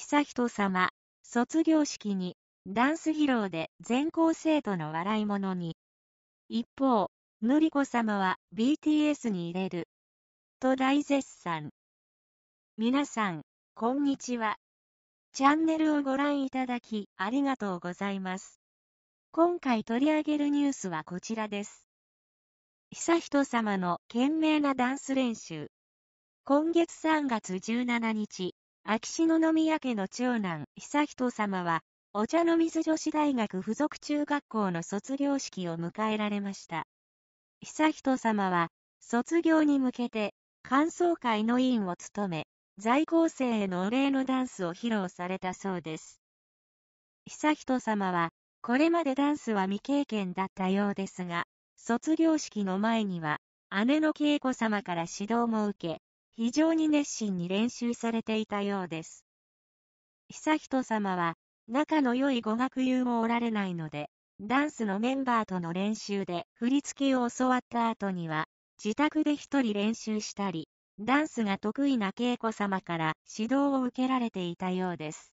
悠仁さま、卒業式に、ダンス披露で全校生徒の笑い者に。一方、り子さまは BTS に入れる。と大絶賛。皆さん、こんにちは。チャンネルをご覧いただき、ありがとうございます。今回取り上げるニュースはこちらです。悠仁さまの懸命なダンス練習。今月3月17日、秋篠宮家の長男、悠仁さまは、お茶の水女子大学附属中学校の卒業式を迎えられました。悠仁さまは、卒業に向けて、歓送会の委員を務め、在校生へのお礼のダンスを披露されたそうです。悠仁さまは、これまでダンスは未経験だったようですが、卒業式の前には、姉の恵子さまから指導も受け、非常に熱心に練習されていたようです。悠仁さまは、仲の良い語学友もおられないので、ダンスのメンバーとの練習で振り付けを教わった後には、自宅で一人練習したり、ダンスが得意な恵子様から指導を受けられていたようです。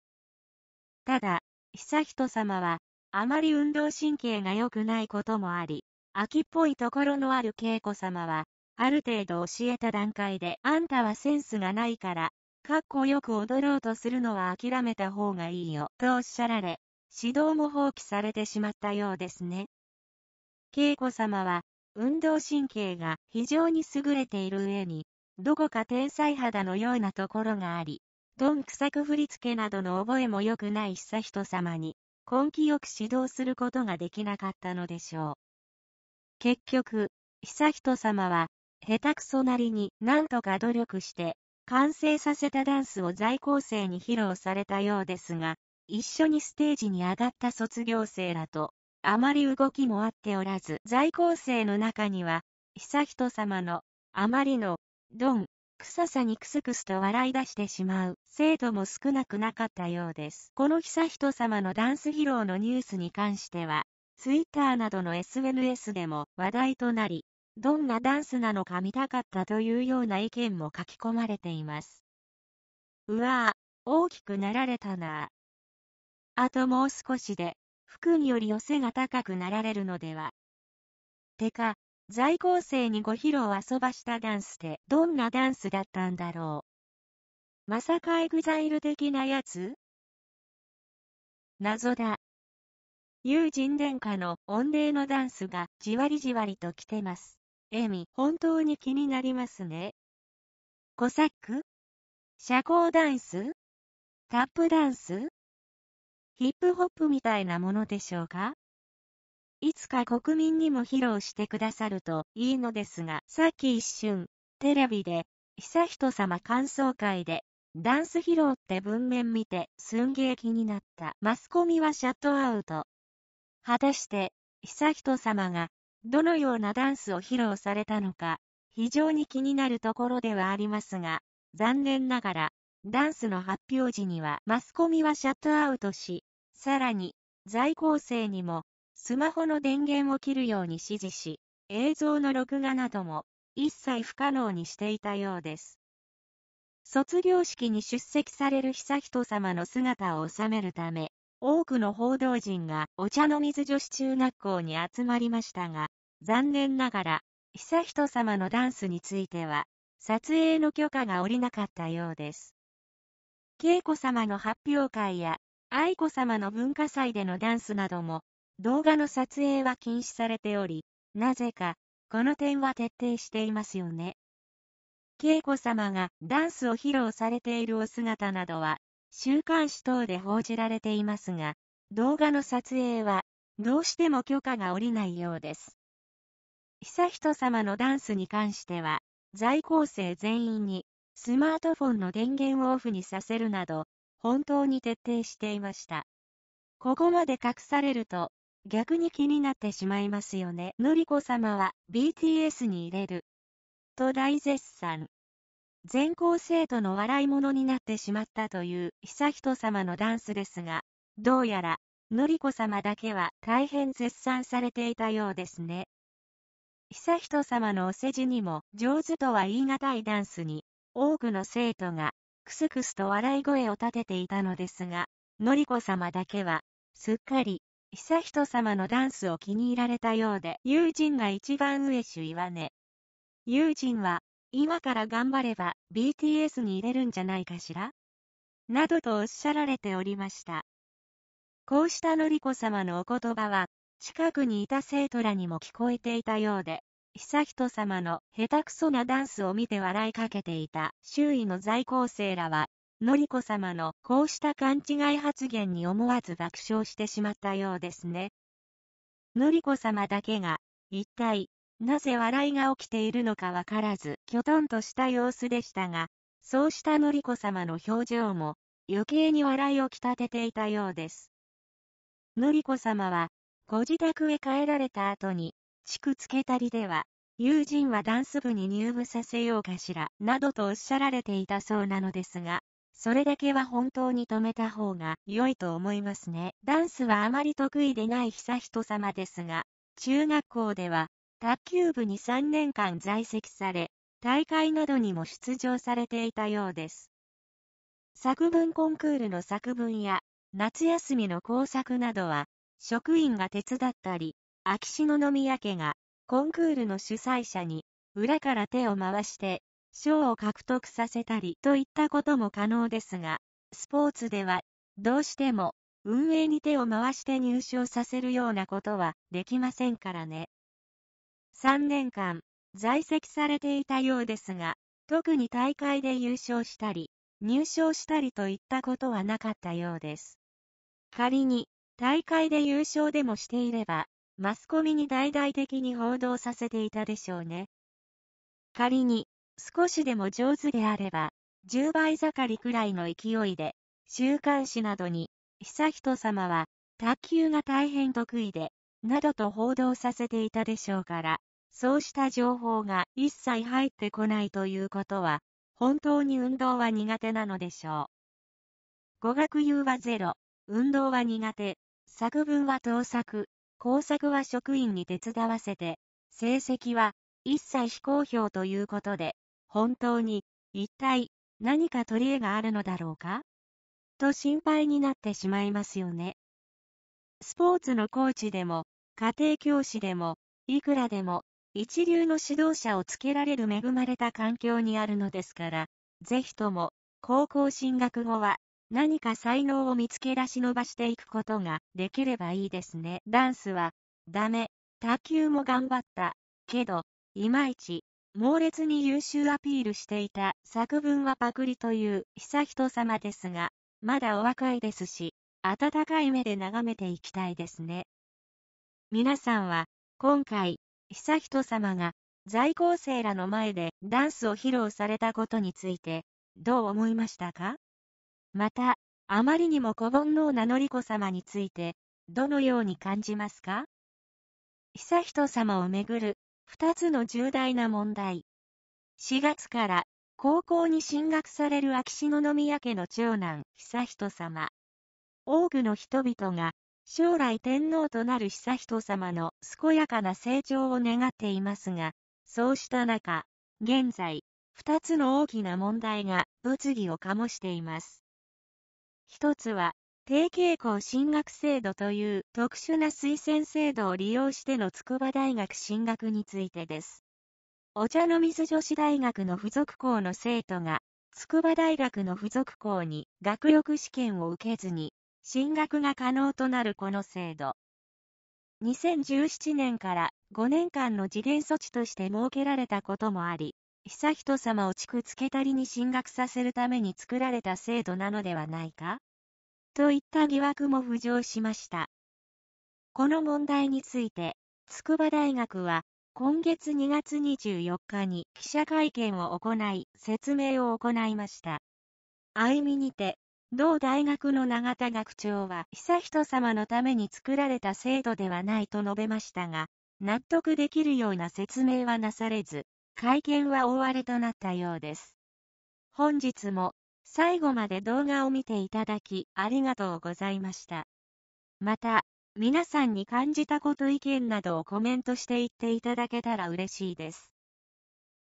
ただ、悠仁さまは、あまり運動神経が良くないこともあり、秋っぽいところのある恵子様は、ある程度教えた段階で、あんたはセンスがないから、かっこよく踊ろうとするのは諦めた方がいいよ、とおっしゃられ、指導も放棄されてしまったようですね。恵子様は、運動神経が非常に優れている上に、どこか天才肌のようなところがあり、どんくさく振り付けなどの覚えも良くない悠仁様に、根気よく指導することができなかったのでしょう。結局、悠仁様は、下手くそなりになんとか努力して完成させたダンスを在校生に披露されたようですが、一緒にステージに上がった卒業生らと、あまり動きも合っておらず、在校生の中には、悠仁さまの、あまりの、ドン、臭さにクスクスと笑い出してしまう生徒も少なくなかったようです。この悠仁さまのダンス披露のニュースに関しては、ツイッターなどの SNS でも話題となり、どんなダンスなのか見たかったというような意見も書き込まれています。うわぁ、大きくなられたなあともう少しで、服により寄せが高くなられるのでは。てか、在校生にご披露遊ばしたダンスってどんなダンスだったんだろう。まさかエグザイル的なやつ謎だ。友人殿下の御礼のダンスがじわりじわりと来てます。エみ、本当に気になりますね。コサック社交ダンスタップダンスヒップホップみたいなものでしょうかいつか国民にも披露してくださるといいのですが、さっき一瞬、テレビで、悠仁さま感想会で、ダンス披露って文面見て、寸劇になった。マスコミはシャットアウト。果たして、悠仁さまがどのようなダンスを披露されたのか、非常に気になるところではありますが、残念ながら、ダンスの発表時にはマスコミはシャットアウトし、さらに、在校生にも、スマホの電源を切るように指示し、映像の録画なども、一切不可能にしていたようです。卒業式に出席される悠仁さまの姿を収めるため、多くの報道陣がお茶の水女子中学校に集まりましたが、残念ながら、悠仁さまのダンスについては、撮影の許可が下りなかったようです。恵子さまの発表会や、愛子さまの文化祭でのダンスなども、動画の撮影は禁止されており、なぜか、この点は徹底していますよね。恵子さまがダンスを披露されているお姿などは週刊誌等で報じられていますが、動画の撮影は、どうしても許可が下りないようです。悠仁さまのダンスに関しては、在校生全員に、スマートフォンの電源をオフにさせるなど、本当に徹底していました。ここまで隠されると、逆に気になってしまいますよね。のりこ様は BTS に入れる。と大絶賛。全校生徒の笑い者になってしまったという悠仁さまのダンスですが、どうやら、典子さまだけは大変絶賛されていたようですね。悠仁さまのお世辞にも上手とは言い難いダンスに、多くの生徒が、くすくすと笑い声を立てていたのですが、典子さまだけは、すっかり、悠仁さまのダンスを気に入られたようで、友人が一番上手いわね。友人は、今から頑張れば BTS に入れるんじゃないかしらなどとおっしゃられておりました。こうしたのりこ様のお言葉は、近くにいた生徒らにも聞こえていたようで、悠仁さまの下手くそなダンスを見て笑いかけていた周囲の在校生らは、のりこ様のこうした勘違い発言に思わず爆笑してしまったようですね。のりこ様だけが、一体なぜ笑いが起きているのかわからず、きょとんとした様子でしたが、そうしたのりこ様の表情も、余計に笑いをきたてていたようです。のりこ様は、ご自宅へ帰られた後に、地区つけたりでは、友人はダンス部に入部させようかしら、などとおっしゃられていたそうなのですが、それだけは本当に止めた方が良いと思いますね。ダンスはあまり得意でない悠仁様ですが、中学校では卓球部に3年間在籍され、大会などにも出場されていたようです。作文コンクールの作文や、夏休みの工作などは、職員が手伝ったり、秋篠宮家が、コンクールの主催者に、裏から手を回して、賞を獲得させたりといったことも可能ですが、スポーツでは、どうしても、運営に手を回して入賞させるようなことはできませんからね。3年間、在籍されていたようですが、特に大会で優勝したり、入賞したりといったことはなかったようです。仮に、大会で優勝でもしていれば、マスコミに大々的に報道させていたでしょうね。仮に、少しでも上手であれば、10倍盛りくらいの勢いで、週刊誌などに、悠仁さまは、卓球が大変得意で、などと報道させていたでしょうから、そうした情報が一切入ってこないということは、本当に運動は苦手なのでしょう。語学優はゼロ、運動は苦手、作文は盗作、工作は職員に手伝わせて、成績は一切非公表ということで、本当に一体何か取り柄があるのだろうかと心配になってしまいますよね。スポーツのコーチでも家庭教師でも、いくらでも、一流の指導者をつけられる恵まれた環境にあるのですから、ぜひとも、高校進学後は、何か才能を見つけ出し伸ばしていくことができればいいですね。ダンスは、ダメ、卓球も頑張った、けど、いまいち、猛烈に優秀アピールしていた作文はパクリという悠仁様ですが、まだお若いですし、温かい目で眺めていきたいですね。皆さんは今回、悠仁さまが在校生らの前でダンスを披露されたことについてどう思いましたかまた、あまりにも小煩悩な典子さまについてどのように感じますか悠仁さまをめぐる2つの重大な問題。4月から高校に進学される秋篠宮家の長男悠仁さま。多くの人々が将来天皇となる悠仁さまの健やかな成長を願っていますが、そうした中、現在、二つの大きな問題が物議を醸しています。一つは、低傾向進学制度という特殊な推薦制度を利用しての筑波大学進学についてです。お茶の水女子大学の付属校の生徒が、筑波大学の付属校に学力試験を受けずに進学が可能となるこの制度。2017年から5年間の時限措置として設けられたこともあり、悠仁さまを地区付けたりに進学させるために作られた制度なのではないかといった疑惑も浮上しました。この問題について、筑波大学は、今月2月24日に記者会見を行い、説明を行いました。あいみにて、同大学の永田学長は悠仁さまのために作られた制度ではないと述べましたが、納得できるような説明はなされず、会見は大荒れとなったようです。本日も最後まで動画を見ていただきありがとうございました。また、皆さんに感じたこと意見などをコメントしていっていただけたら嬉しいです。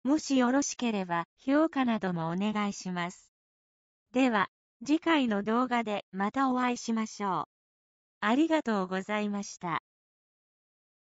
もしよろしければ評価などもお願いします。では。次回の動画でまたお会いしましょう。ありがとうございました。